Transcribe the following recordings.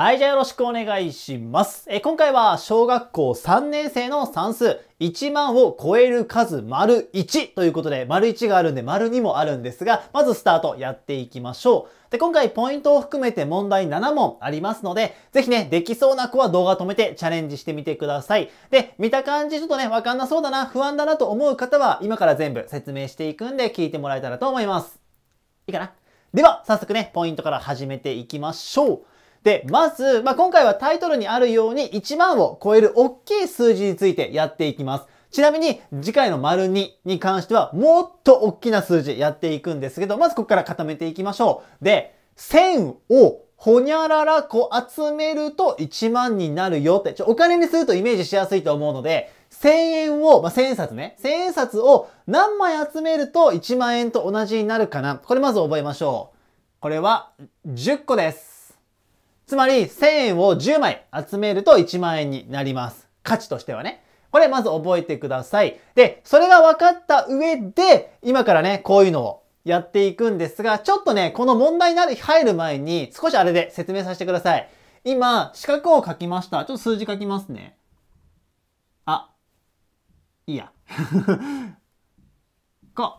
はい、じゃあよろしくお願いします。え今回は小学校3年生の算数1万を超える数丸1ということで、丸1があるんで丸2もあるんですが、まずスタートやっていきましょう。で、今回ポイントを含めて問題7問ありますので、ぜひね、できそうな子は動画止めてチャレンジしてみてください。で、見た感じちょっとね、わかんなそうだな、不安だなと思う方は、今から全部説明していくんで聞いてもらえたらと思います。いいかなでは、早速ね、ポイントから始めていきましょう。で、まず、まあ、今回はタイトルにあるように1万を超える大きい数字についてやっていきます。ちなみに次回の丸2に関してはもっと大きな数字やっていくんですけど、まずここから固めていきましょう。で、1000をほにゃららこ集めると1万になるよって、ちょ、お金にするとイメージしやすいと思うので、1000円を、まあ、1000円札ね。1000円札を何枚集めると1万円と同じになるかな。これまず覚えましょう。これは10個です。つまり1000円を10枚集めると1万円になります。価値としてはね。これまず覚えてください。で、それが分かった上で、今からね、こういうのをやっていくんですが、ちょっとね、この問題になる、入る前に、少しあれで説明させてください。今、四角を書きました。ちょっと数字書きますね。あ、いいや。こ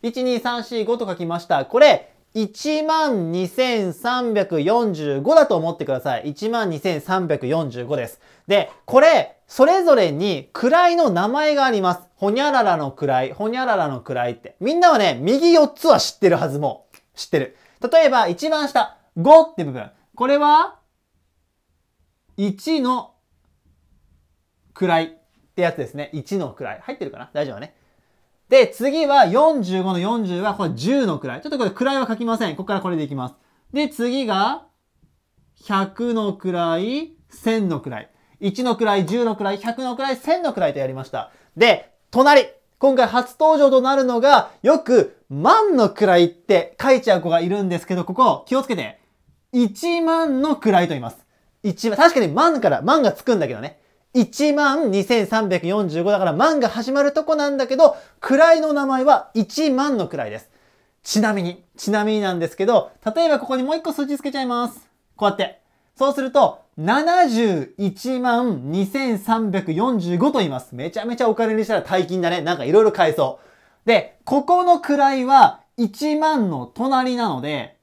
う。12345と書きました。これ、12,345だと思ってください。12,345です。で、これ、それぞれに位の名前があります。ほにゃららの位、ほにゃららの位って。みんなはね、右4つは知ってるはずも。知ってる。例えば、一番下、5って部分。これは、1の位ってやつですね。1の位。入ってるかな大丈夫ね。で、次は45の40はこれ10の位。ちょっとこれ位は書きません。ここからこれでいきます。で、次が100の位、1000の位。1の位、10の位、100の位、1000の位とやりました。で、隣。今回初登場となるのが、よく万の位って書いちゃう子がいるんですけど、ここ気をつけて。1万の位と言います。1万、確かに万から、万がつくんだけどね。1万2345だから万が始まるとこなんだけど、位の名前は1万の位です。ちなみに、ちなみになんですけど、例えばここにもう一個数字つけちゃいます。こうやって。そうすると、71万2345と言います。めちゃめちゃお金にしたら大金だね。なんかいろいろ買えそう。で、ここの位は1万の隣なので、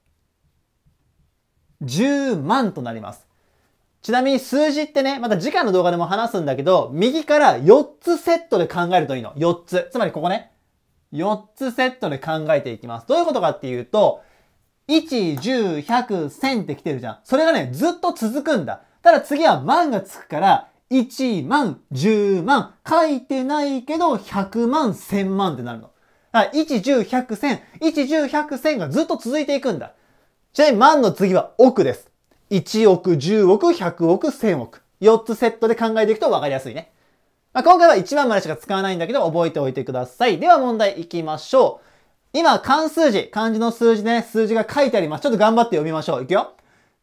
10万となります。ちなみに数字ってね、また次回の動画でも話すんだけど、右から4つセットで考えるといいの。4つ。つまりここね。4つセットで考えていきます。どういうことかっていうと、1、10、100、1000って来てるじゃん。それがね、ずっと続くんだ。ただ次は万がつくから、1万、10万、書いてないけど、100万、1000万ってなるの。だから、1、10、100、1000、1、10、100、1000がずっと続いていくんだ。ちなみに万の次は億です。1億、10億、100億、1000億。4つセットで考えていくと分かりやすいね。まあ、今回は1万までしか使わないんだけど覚えておいてください。では問題いきましょう。今、漢数字、漢字の数字ね、数字が書いてあります。ちょっと頑張って読みましょう。いくよ。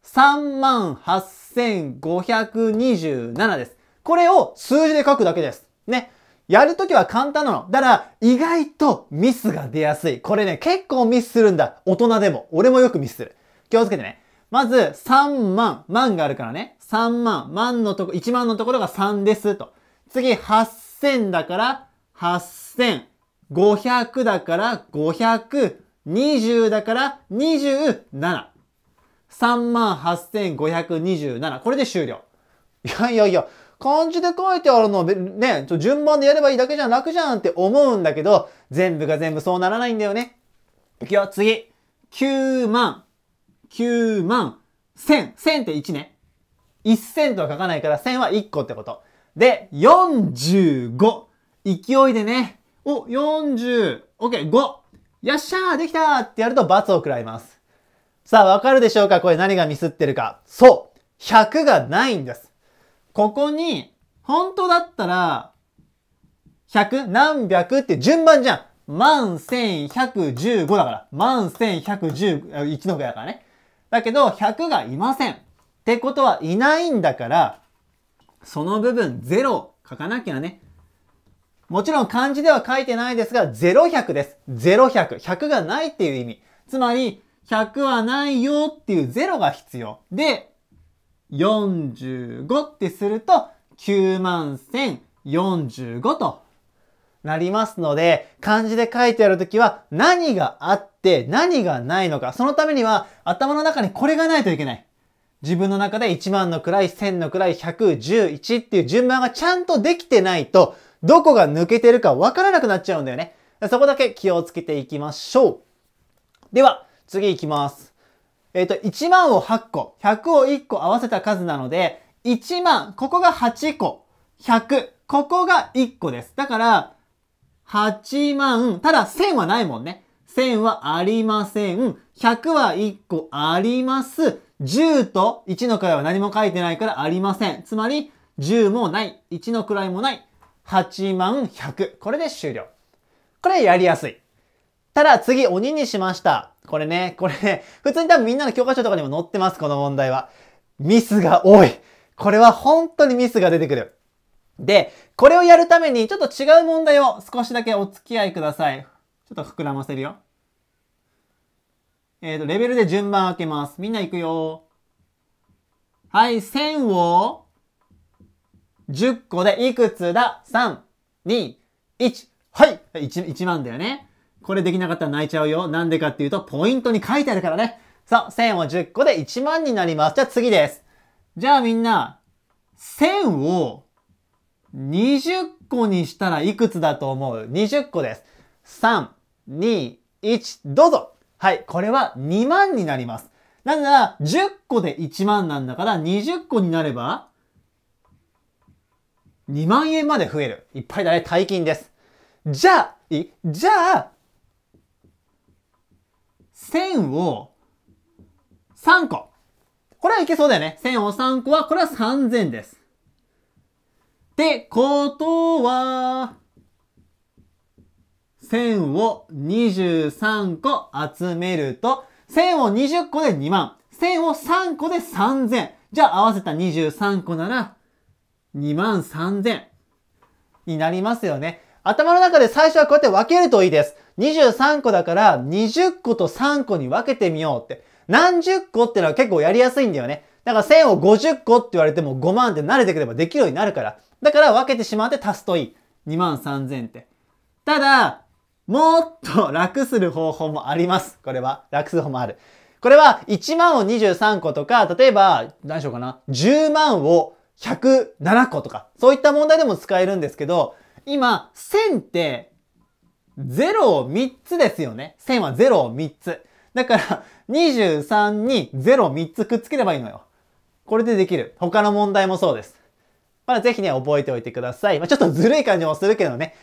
38,527です。これを数字で書くだけです。ね。やるときは簡単なの。だから、意外とミスが出やすい。これね、結構ミスするんだ。大人でも。俺もよくミスする。気をつけてね。まず3万、万があるからね。3万、万のとこ、1万のところが3ですと。次、8000だから8000。500だから500。20だから27。38,527これで終了。いやいやいや、漢字で書いてあるのね、順番でやればいいだけじゃん、楽じゃんって思うんだけど、全部が全部そうならないんだよね。いくよ、次。9万、9万1000。1000って1ね。1000とは書かないから1000は1個ってこと。で、45。勢いでね。お、40。OK、5。よっしゃーできたーってやると罰を食らいます。さあ、わかるでしょうかこれ何がミスってるか。そう !100 がないんです。ここに、本当だったら、100、何百って順番じゃん。万、千、百、十五だから。万、千、百、十、一の子だからね。だけど100がいません。ってことはいないんだから、その部分0書かなきゃね。もちろん漢字では書いてないですが、0100です。0100。100がないっていう意味。つまり、100はないよっていう0が必要。で、45ってすると、9万1045となりますので、漢字で書いてあるときは何があって何がないのか。そのためには頭の中にこれがないといけない。自分の中で1万の位、1000の位、111っていう順番がちゃんとできてないと、どこが抜けてるかわからなくなっちゃうんだよね。そこだけ気をつけていきましょう。では、次いきます。えっ、ー、と、1万を8個、100を1個合わせた数なので、1万、ここが8個、100、ここが1個です。だから、8万。ただ1000はないもんね。1000はありません。100は1個あります。10と1の位は何も書いてないからありません。つまり、10もない。1の位もない。8万100。これで終了。これやりやすい。ただ次鬼にしました。これね、これね、普通に多分みんなの教科書とかにも載ってます、この問題は。ミスが多い。これは本当にミスが出てくる。で、これをやるためにちょっと違う問題を少しだけお付き合いください。ちょっと膨らませるよ。えっ、ー、と、レベルで順番開けます。みんな行くよ。はい、1000を10個でいくつだ ?3、2、1。はい 1, !1 万だよね。これできなかったら泣いちゃうよ。なんでかっていうと、ポイントに書いてあるからね。さあ、1000を10個で1万になります。じゃあ次です。じゃあみんな、1000を20個にしたらいくつだと思う ?20 個です。3、2、1、どうぞはい、これは2万になります。なぜなら、10個で1万なんだから、20個になれば、2万円まで増える。いっぱいだね、大金です。じゃあ、い、じゃあ、1000を3個。これはいけそうだよね。1000を3個は、これは3000です。ってことは、1000を23個集めると、1000を20個で2万、1000を3個で3000。じゃあ合わせた23個なら、2万3000になりますよね。頭の中で最初はこうやって分けるといいです。23個だから20個と3個に分けてみようって。何十個ってのは結構やりやすいんだよね。だから1000を50個って言われても5万って慣れてくればできるようになるから。だから分けてしまって足すといい。2万3000って。ただ、もっと楽する方法もあります。これは。楽する方法もある。これは1万を23個とか、例えば、何しようかな。10万を107個とか、そういった問題でも使えるんですけど、今、1000って、0を3つですよね。1000は0を3つ。だから、23に0を3つくっつければいいのよ。これでできる。他の問題もそうです。まあ、ぜひね、覚えておいてください。まあ、ちょっとずるい感じもするけどね。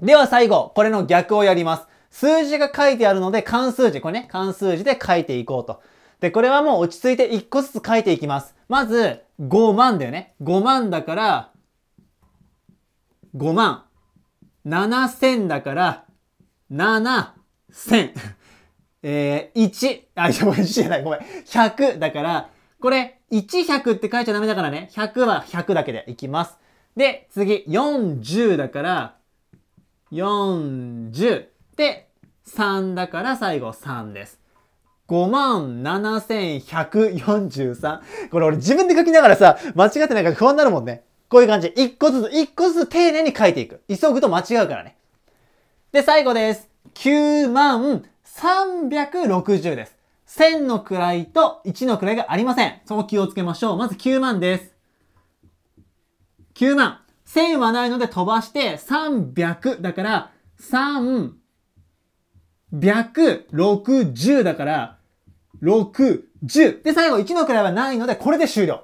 では最後、これの逆をやります。数字が書いてあるので、関数字、これね、関数字で書いていこうと。で、これはもう落ち着いて1個ずつ書いていきます。まず、5万だよね。5万だから、5万。7000だから、7000。えー、1、あ、いや、1じゃない、ごめん。100だから、これ、100って書いちゃダメだからね。100は100だけでいきます。で、次、40だから、40。で、3だから最後3です。57,143。これ俺自分で書きながらさ、間違ってないから不安になるもんね。こういう感じ。一個ずつ、一個ずつ丁寧に書いていく。急ぐと間違うからね。で、最後です。9360です。1000の位と1の位がありません。そこ気をつけましょう。まず9万です。9万。1000はないので飛ばして300。だから、360だから、60。で、最後1の位はないので、これで終了。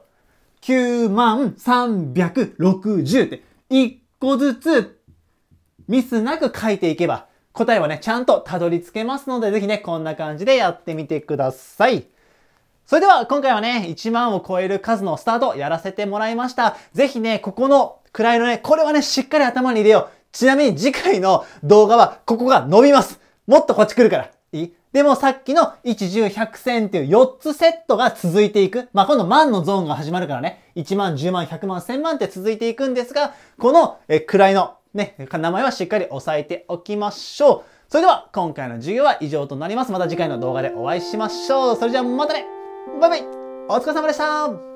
9万360って、1個ずつミスなく書いていけば答えはね、ちゃんとたどり着けますので、ぜひね、こんな感じでやってみてください。それでは今回はね、1万を超える数のスタートやらせてもらいました。ぜひね、ここの位のね、これはね、しっかり頭に入れよう。ちなみに次回の動画は、ここが伸びます。もっとこっち来るから。いいでもさっきの1、10、100選っていう4つセットが続いていく。まあ、今度万のゾーンが始まるからね。1万、10万、100万、1000万って続いていくんですが、この、え、位のね、名前はしっかり押さえておきましょう。それでは今回の授業は以上となります。また次回の動画でお会いしましょう。それじゃあまたねバイバイお疲れ様でした